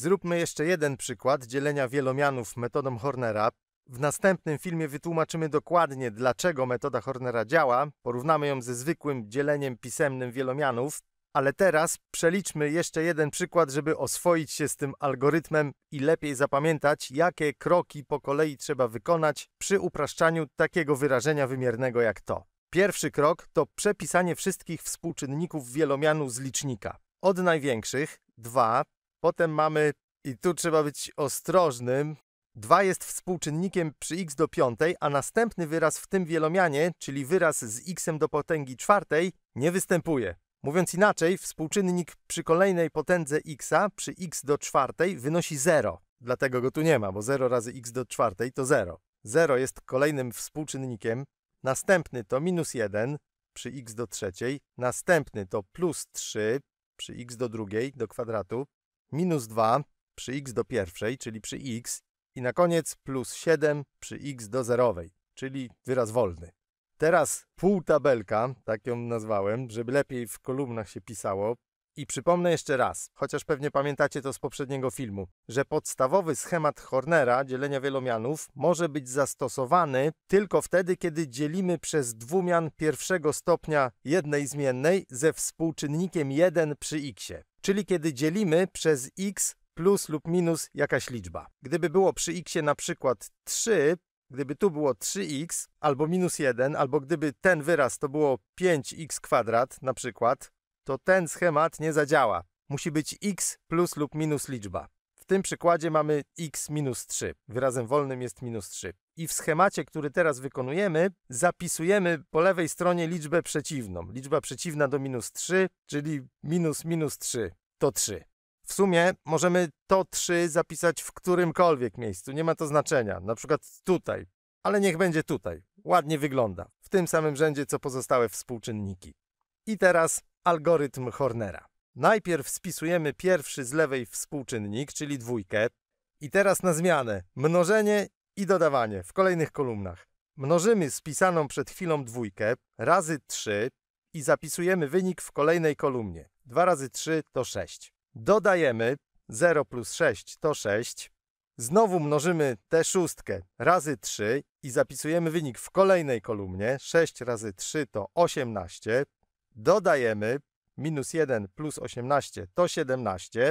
Zróbmy jeszcze jeden przykład dzielenia wielomianów metodą Hornera. W następnym filmie wytłumaczymy dokładnie, dlaczego metoda Hornera działa, porównamy ją ze zwykłym dzieleniem pisemnym wielomianów, ale teraz przeliczmy jeszcze jeden przykład, żeby oswoić się z tym algorytmem i lepiej zapamiętać, jakie kroki po kolei trzeba wykonać przy upraszczaniu takiego wyrażenia wymiernego jak to. Pierwszy krok to przepisanie wszystkich współczynników wielomianu z licznika. Od największych 2 Potem mamy, i tu trzeba być ostrożnym, 2 jest współczynnikiem przy x do piątej, a następny wyraz w tym wielomianie, czyli wyraz z x do potęgi czwartej, nie występuje. Mówiąc inaczej, współczynnik przy kolejnej potędze x przy x do czwartej wynosi 0. Dlatego go tu nie ma, bo 0 razy x do czwartej to 0. 0 jest kolejnym współczynnikiem, następny to minus 1 przy x do trzeciej, następny to plus 3 przy x do drugiej do kwadratu, minus 2 przy x do pierwszej, czyli przy x i na koniec plus 7 przy x do zerowej, czyli wyraz wolny. Teraz pół tabelka, tak ją nazwałem, żeby lepiej w kolumnach się pisało. I przypomnę jeszcze raz, chociaż pewnie pamiętacie to z poprzedniego filmu, że podstawowy schemat Hornera dzielenia wielomianów może być zastosowany tylko wtedy, kiedy dzielimy przez dwumian pierwszego stopnia jednej zmiennej ze współczynnikiem 1 przy x czyli kiedy dzielimy przez x plus lub minus jakaś liczba. Gdyby było przy x na przykład 3, gdyby tu było 3x albo minus 1, albo gdyby ten wyraz to było 5x kwadrat na przykład, to ten schemat nie zadziała. Musi być x plus lub minus liczba. W tym przykładzie mamy x minus 3. Wyrazem wolnym jest minus 3 i w schemacie, który teraz wykonujemy, zapisujemy po lewej stronie liczbę przeciwną. Liczba przeciwna do minus 3, czyli minus minus 3 to 3. W sumie możemy to 3 zapisać w którymkolwiek miejscu, nie ma to znaczenia, na przykład tutaj, ale niech będzie tutaj. Ładnie wygląda, w tym samym rzędzie co pozostałe współczynniki. I teraz algorytm Hornera. Najpierw spisujemy pierwszy z lewej współczynnik, czyli dwójkę, i teraz na zmianę mnożenie i dodawanie w kolejnych kolumnach. Mnożymy spisaną przed chwilą dwójkę razy 3 i zapisujemy wynik w kolejnej kolumnie. 2 razy 3 to 6. Dodajemy 0 plus 6 to 6. Znowu mnożymy tę szóstkę razy 3 i zapisujemy wynik w kolejnej kolumnie. 6 razy 3 to 18. Dodajemy minus 1 plus 18 to 17.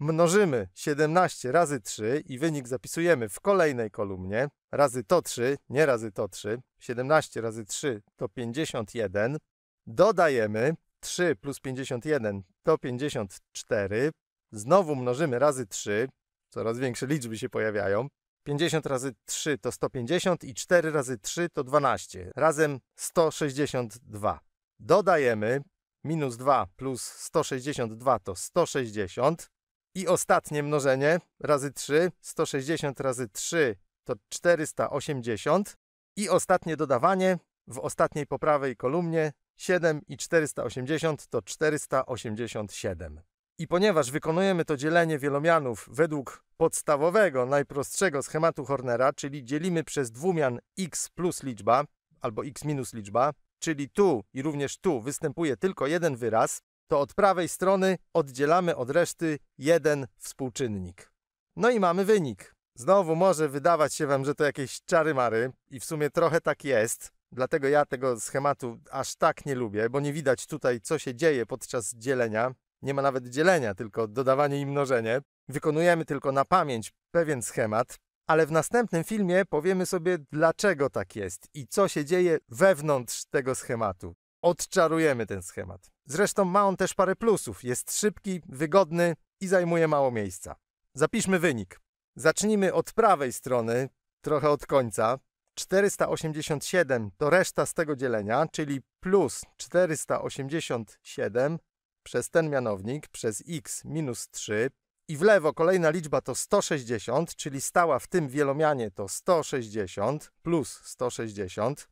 Mnożymy 17 razy 3 i wynik zapisujemy w kolejnej kolumnie. Razy to 3, nie razy to 3. 17 razy 3 to 51. Dodajemy 3 plus 51 to 54. Znowu mnożymy razy 3. Coraz większe liczby się pojawiają. 50 razy 3 to 150 i 4 razy 3 to 12. Razem 162. Dodajemy minus 2 plus 162 to 160. I ostatnie mnożenie razy 3, 160 razy 3 to 480. I ostatnie dodawanie w ostatniej po prawej kolumnie 7 i 480 to 487. I ponieważ wykonujemy to dzielenie wielomianów według podstawowego, najprostszego schematu Hornera, czyli dzielimy przez dwumian x plus liczba albo x minus liczba, czyli tu i również tu występuje tylko jeden wyraz, to od prawej strony oddzielamy od reszty jeden współczynnik. No i mamy wynik. Znowu może wydawać się Wam, że to jakieś czary-mary i w sumie trochę tak jest, dlatego ja tego schematu aż tak nie lubię, bo nie widać tutaj, co się dzieje podczas dzielenia. Nie ma nawet dzielenia, tylko dodawanie i mnożenie. Wykonujemy tylko na pamięć pewien schemat, ale w następnym filmie powiemy sobie, dlaczego tak jest i co się dzieje wewnątrz tego schematu. Odczarujemy ten schemat. Zresztą ma on też parę plusów. Jest szybki, wygodny i zajmuje mało miejsca. Zapiszmy wynik. Zacznijmy od prawej strony, trochę od końca. 487 to reszta z tego dzielenia, czyli plus 487 przez ten mianownik, przez x minus 3. I w lewo kolejna liczba to 160, czyli stała w tym wielomianie to 160 plus 160.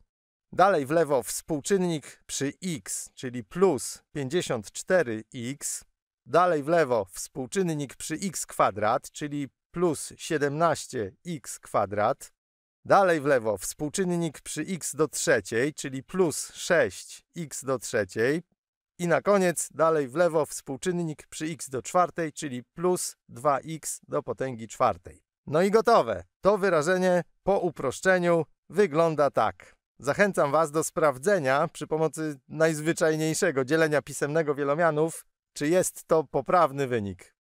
Dalej w lewo współczynnik przy x, czyli plus 54x. Dalej w lewo współczynnik przy x kwadrat, czyli plus 17x kwadrat. Dalej w lewo współczynnik przy x do trzeciej, czyli plus 6x do trzeciej. I na koniec dalej w lewo współczynnik przy x do czwartej, czyli plus 2x do potęgi czwartej. No i gotowe. To wyrażenie po uproszczeniu wygląda tak. Zachęcam Was do sprawdzenia przy pomocy najzwyczajniejszego dzielenia pisemnego wielomianów, czy jest to poprawny wynik.